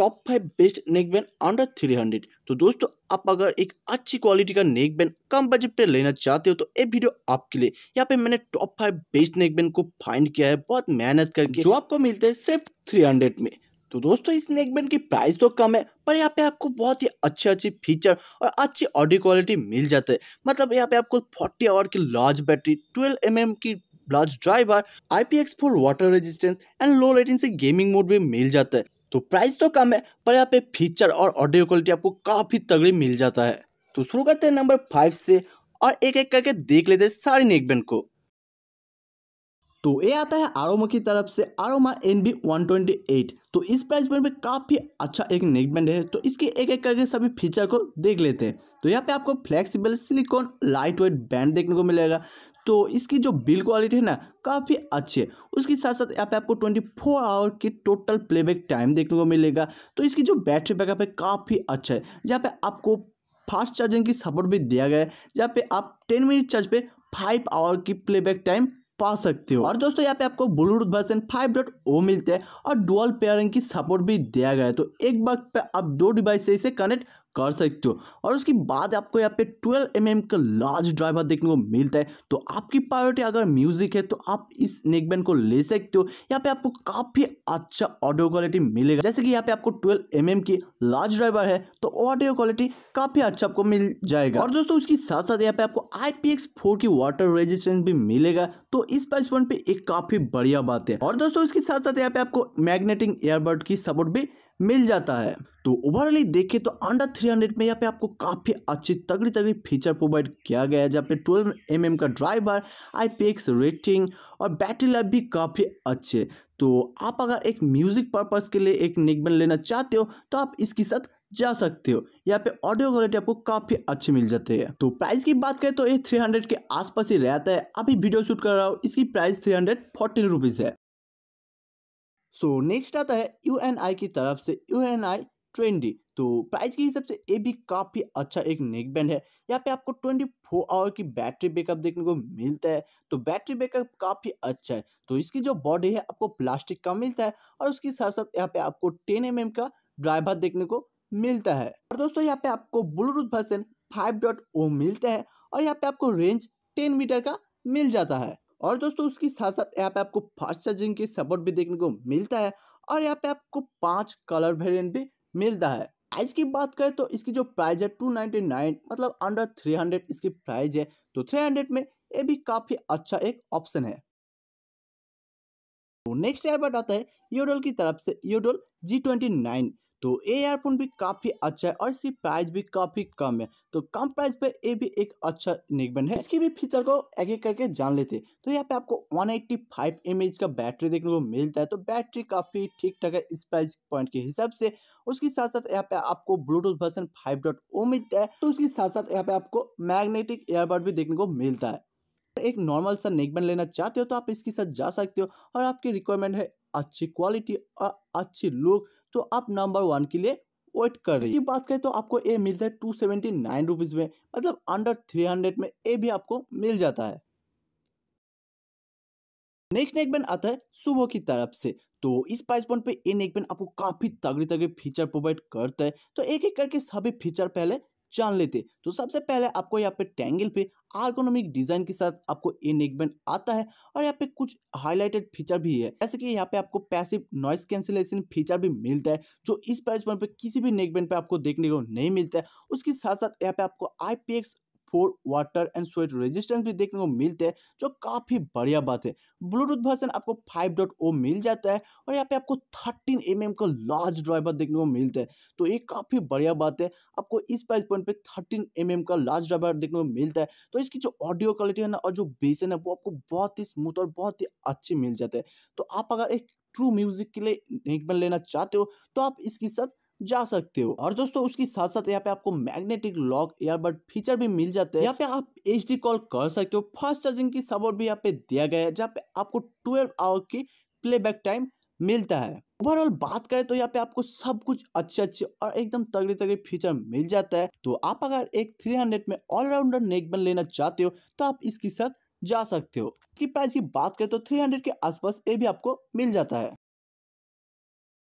top five best neckband under three hundred तो दोस्तों आप अगर एक अच्छी क्वालिटी का नेक बैंड कम बजट पे लेना चाहते हो तो ये वीडियो आपके लिए यहाँ पे मैंने top five best neckband को फाइंड किया है बहुत मेहनत करके जो आपको मिलते हैं सिर्फ थ्री हंड्रेड में तो दोस्तों इस नेक बैंड की प्राइस तो कम है पर यहाँ पे आपको बहुत ही अच्छे अच्छे फीचर और अच्छी ऑडियो क्वालिटी मिल जाते हैं मतलब यहाँ पे आपको फोर्टी आवर की large battery twelve M mm की large driver I P X four water resistance and low lighting से गेमिंग मोड भी मिल जाता है तो प्राइस तो कम है पर यहाँ पे फीचर और ऑडियो क्वालिटी आपको काफ़ी तगड़ी मिल जाता है तो शुरू करते हैं नंबर फाइव से और एक एक करके देख लेते हैं सारे नेकबैंड को तो ये आता है आरोमा की तरफ से Aroma N B one twenty eight तो इस प्राइस पॉइंट पे काफ़ी अच्छा एक नेकबैंड है तो इसके एक एक करके सभी फीचर को देख लेते हैं तो यहाँ पे आपको flexible silicone lightweight band देखने को मिलेगा तो इसकी जो बिल्ड क्वालिटी है ना काफ़ी अच्छी है उसके साथ साथ यहाँ पे आपको ट्वेंटी फोर आवर की टोटल प्लेबैक टाइम देखने को मिलेगा तो इसकी जो बैटरी बैकअप है काफ़ी अच्छा है जहाँ पे आपको फास्ट चार्जिंग की सपोर्ट भी दिया गया है जहाँ पे आप टेन मिनट चार्ज पे फाइव आवर की प्लेबैक टाइम पा सकते हो और दोस्तों यहाँ पे आपको Bluetooth version five dot O मिलते हैं और डुअल पेयरिंग की सपोर्ट भी दिया गया है तो एक वक्त पे आप दो डिवाइस से इसे कनेक्ट कर सकते हो और उसके बाद आपको यहाँ पे 12 एम mm का लार्ज ड्राइवर देखने को मिलता है तो आपकी प्रायोरिटी अगर म्यूजिक है तो आप इस नेकबैंड को ले सकते हो यहाँ पे आपको काफ़ी अच्छा ऑडियो क्वालिटी मिलेगा जैसे कि यहाँ पे आपको 12 एम mm की लार्ज ड्राइवर है तो ऑडियो क्वालिटी काफ़ी अच्छा आपको मिल जाएगा और दोस्तों उसके साथ साथ यहाँ पे आपको आई की वाटर रेजिस्टेंस भी मिलेगा तो इस प्राइस पॉइंट पर एक काफ़ी बढ़िया बात है और दोस्तों इसके साथ साथ यहाँ पे आपको मैग्नेटिंग एयरबड की सपोर्ट भी मिल जाता है तो ओवरऑली देखें तो अंडर थ्री हंड्रेड में यहाँ पे आपको काफ़ी अच्छी तगड़ी तगड़ी फीचर प्रोवाइड किया गया है जहाँ पे ट्वेल्व एम mm का ड्राइवर आई रेटिंग और बैटरी लाइफ भी काफ़ी अच्छे तो आप अगर एक म्यूज़िक पर्पज़ के लिए एक निकबन लेना चाहते हो तो आप इसके साथ जा सकते हो यहाँ पे ऑडियो क्वालिटी आपको काफ़ी अच्छी मिल जाती है तो प्राइस की बात करें तो ये 300 के आसपास ही रहता है अभी वीडियो शूट कर रहा हूँ इसकी प्राइस थ्री हंड्रेड है सो नेक्स्ट आता है यू की तरफ से यू ट्रेंडी तो प्राइस के हिसाब से ये भी काफ़ी अच्छा एक नेक बैंड है यहाँ पे आपको 24 फोर आवर की बैटरी बैकअप देखने को मिलता है तो बैटरी बैकअप काफ़ी अच्छा है तो इसकी जो बॉडी है आपको प्लास्टिक का मिलता है और उसके साथ साथ यहाँ पे आपको 10 एम mm का ड्राइवर देखने को मिलता है और दोस्तों यहाँ पे आपको ब्लूटूथ वर्सन फाइव मिलता है और यहाँ पे आपको रेंज टेन मीटर का मिल जाता है और दोस्तों उसके साथ साथ यहाँ पे आपको फास्ट चार्जिंग के सपोर्ट भी देखने को मिलता है और यहाँ पे आपको पांच कलर वेरिएंट भी मिलता है आज की बात करें तो इसकी जो प्राइस है टू नाइन्टी नाइन मतलब अंडर थ्री हंड्रेड इसकी प्राइस है तो थ्री हंड्रेड में ये भी काफ़ी अच्छा एक ऑप्शन है तो नेक्स्ट एयरबड आता है योडोल की तरफ से योडोल जी ट्वेंटी नाइन तो ये एयरफोन भी काफ़ी अच्छा है और इसकी प्राइस भी काफ़ी कम है तो कम प्राइस पे ये भी एक अच्छा नेकबैंड है इसकी भी फीचर को एक एक करके जान लेते तो यहाँ पे आपको 185 एट्टी का बैटरी देखने को मिलता है तो बैटरी काफ़ी ठीक ठाक है इस प्राइस पॉइंट के हिसाब से उसके साथ साथ यहाँ पे आपको ब्लूटूथ डॉट ओ मिलता है तो उसके साथ साथ यहाँ पे आपको मैग्नेटिक एयरबड भी देखने को मिलता है एक नॉर्मल सा नेकबैंड लेना चाहते हो तो आप इसके साथ जा सकते हो और आपकी रिक्वायरमेंट है अच्छी क्वालिटी और अच्छी लुक तो आप नंबर वन के लिए वेट कर रहे हैं बात करें तो आपको ये मिलता है टू सेवेंटी नाइन रुपीज़ में मतलब अंडर थ्री हंड्रेड में ये भी आपको मिल जाता है नेक्स्ट नेकबैंड आता है सुबह की तरफ से तो इस प्राइस पॉइंट पे ये नेकबैंड आपको काफ़ी तगड़ी तगड़ी फीचर प्रोवाइड करता है तो एक एक करके सभी फीचर पहले जान लेते तो सबसे पहले आपको यहाँ पे टैंगल पे आर्गोनोमिक डिजाइन के साथ आपको ये नेकबैंड आता है और यहाँ पे कुछ हाईलाइटेड फीचर भी है जैसे कि यहाँ पे आपको पैसिव नॉइस कैंसिलेशन फीचर भी मिलता है जो इस प्राइस पॉइंट पे किसी भी नेकबैंड पे आपको देखने को नहीं मिलता है उसके साथ साथ यहाँ पे आपको I four water and sweat resistance भी देखने को मिलते हैं जो काफ़ी बढ़िया बात है ब्लूटूथ वर्सन आपको फाइव डॉट ओ मिल जाता है और यहाँ पे आपको थर्टीन एम एम का लार्ज ड्राइवर देखने को मिलता है तो ये काफ़ी बढ़िया बात है आपको इस प्राइस पॉइंट पे थर्टीन एम एम का लार्ज ड्राइवर देखने को मिलता है तो इसकी जो ऑडियो क्वालिटी है ना और जो बेसन है वो आपको बहुत ही स्मूथ और बहुत ही अच्छी मिल जाते हैं तो आप अगर एक ट्रू म्यूजिक के लिए नेकबैंड लेना चाहते हो तो आप इसके साथ जा सकते हो और दोस्तों उसके साथ साथ यहाँ पे आपको मैग्नेटिक लॉक एयरबड फीचर भी मिल जाते हैं यहाँ पे आप एच कॉल कर सकते हो फास्ट चार्जिंग की सपोर्ट भी यहाँ पे दिया गया है जहाँ पे आपको ट्वेल्व आवर की प्ले टाइम मिलता है ओवरऑल बात करें तो यहाँ पे आपको सब कुछ अच्छे अच्छे और एकदम तगड़े तगड़े फीचर मिल जाता है तो आप अगर एक 300 में ऑलराउंडर नेकबैंड लेना चाहते हो तो आप इसके साथ जा सकते हो की प्राइस की बात करें तो 300 के आसपास ये भी आपको मिल जाता है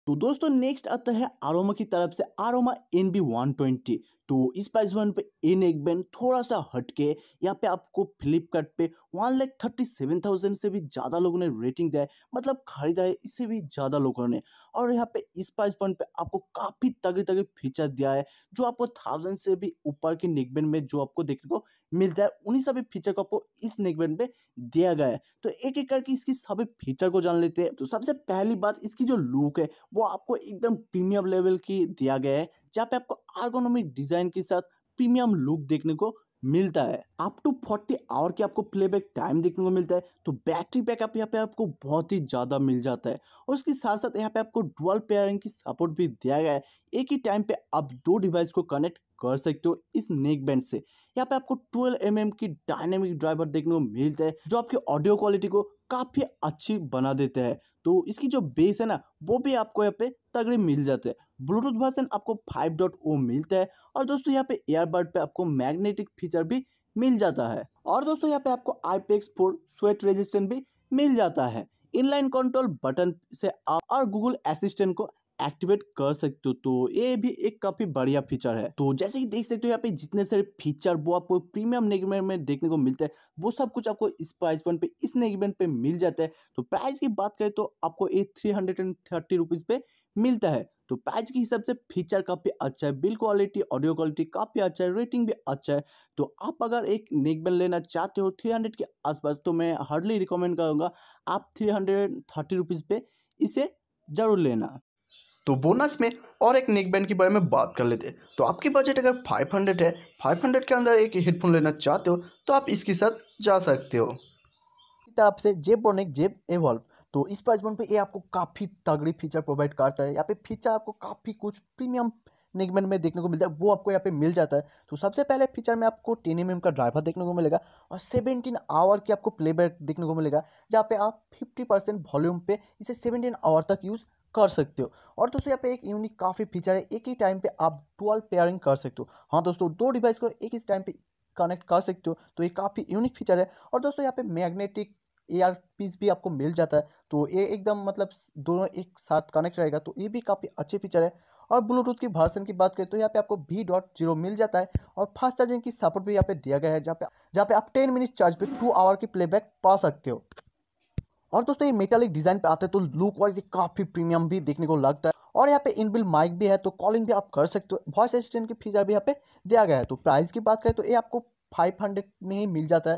तो दोस्तों नेक्स्ट आता है आरोमा की तरफ से Aroma N B one twenty तो इस प्राइस वन पे इन एक बैंड थोड़ा सा हटके यहाँ पे आपको फ्लिपकार्ट पे one lakh thirty seven thousand से भी ज़्यादा लोगों ने रेटिंग दिया है मतलब खरीदा है इससे भी ज़्यादा लोगों ने और यहाँ पे इस प्राइस पॉइंट पे आपको काफ़ी तगड़े तगड़े फीचर दिया है जो आपको थाउजेंड से भी ऊपर के नेकबैंड में जो आपको देखने को मिलता है उन्हीं सभी फीचर को आपको इस नेकबैंड पर दिया गया है तो एक एक करके इसकी सभी फीचर को जान लेते हैं तो सबसे पहली बात इसकी जो लुक है वो आपको एकदम प्रीमियम लेवल की दिया गया है जहाँ पे आपको आर्गोनोमिक डिजाइन के साथ प्रीमियम लुक देखने को मिलता है अप टू फोर्टी आवर की आपको प्लेबैक टाइम देखने को मिलता है तो बैटरी बैकअप यहाँ पे आपको बहुत ही ज़्यादा मिल जाता है और उसके साथ साथ यहाँ पे आपको डुअल पेयरिंग की सपोर्ट भी दिया गया है एक ही टाइम पे आप दो डिवाइस को कनेक्ट कर सकते हो इस नेक बैंड से यहाँ पे आपको 12 एम mm की डायनेमिक ड्राइवर देखने को मिलता है जो आपकी ऑडियो क्वालिटी को काफ़ी अच्छी बना देते हैं तो इसकी जो बेस है ना वो भी आपको यहाँ पे तगड़े मिल जाते हैं ब्लूटूथ वर्सन आपको 5.0 मिलता है और दोस्तों यहाँ पे एयरबड पे आपको मैग्नेटिक फीचर भी मिल जाता है और दोस्तों यहाँ पे आपको आई फोर स्वेट रेजिस्टेंट भी मिल जाता है इनलाइन कंट्रोल बटन से आप और गूगल असिस्टेंट को एक्टिवेट कर सकते हो तो ये भी एक काफी बढ़िया फीचर है तो जैसे कि देख सकते हो यहाँ पे जितने सारे फीचर वो आपको प्रीमियम नेगमेंट में देखने को मिलता है वो सब कुछ आपको इस प्राइस पॉइंट पे इस नेगमेंट पे मिल जाता है तो प्राइस की बात करें तो आपको ये three hundred and thirty rupees पे मिलता है तो प्राइस के हिसाब से फीचर काफ़ी अच्छा है बिल क्वालिटी ऑडियो क्वालिटी काफ़ी अच्छा है रेटिंग भी अच्छा है तो आप अगर एक नेकबैंड लेना चाहते हो थ्री हंड्रेड के आसपास तो मैं हार्डली रिकमेंड करूँगा आप थ्री हंड्रेड थर्टी रुपीज़ पे इसे ज़रूर लेना तो बोनस में और एक नेक बैंड के बारे में बात कर लेते हैं तो आपकी बजट अगर 500 है 500 के अंदर एक हेडफोन लेना चाहते हो तो आप इसके साथ जा सकते हो तरफ से जेब बोनिक जेब एवॉल्व तो इस प्राइस पॉइंट पे ये आपको काफ़ी तगड़ी फीचर प्रोवाइड करता है यहाँ पे फीचर आपको काफ़ी कुछ प्रीमियम नेगमेंट में देखने को मिलता है वो आपको यहाँ पे मिल जाता है तो सबसे पहले फीचर में आपको टेन एम e का ड्राइवर देखने को मिलेगा और सेवनटीन आवर की आपको प्लेबैक देखने को मिलेगा जहाँ पे आप फिफ्टी परसेंट वॉल्यूम पे इसे सेवनटीन आवर तक यूज़ कर सकते हो और दोस्तों यहाँ पे एक यूनिक काफ़ी फीचर है एक ही टाइम पे आप ट्वेल्व पेयरिंग कर सकते हो हाँ दोस्तों दो डिवाइस को एक ही टाइम पे कनेक्ट कर सकते हो तो ये काफ़ी यूनिक फीचर है और दोस्तों यहाँ पे मैग्नेटिक एयर पीस भी आपको मिल जाता है तो ये एकदम मतलब दोनों एक साथ कनेक्ट रहेगा तो ये भी काफ़ी अच्छे फीचर है और ब्लूटूथ की भर्सन की बात करें तो यहाँ पे आपको वी डॉट जीरो मिल जाता है और फास्ट चार्जिंग की सपोर्ट भी यहाँ पे दिया गया है जहाँ पे जहाँ पे आप टेन मिनट चार्ज पे टू आवर की प्लेबैक पा सकते हो और दोस्तों ये मेटालिक डिज़ाइन पे आते हैं तो लुक वाइज काफ़ी प्रीमियम भी देखने को लगता है और यहाँ पे इनबिल माइक भी है तो कॉलिंग भी आप कर सकते हो वॉइस असिस्टेंट के फीचर भी यहाँ पे दिया गया है तो प्राइस की बात करें तो ये आपको 500 में ही मिल जाता है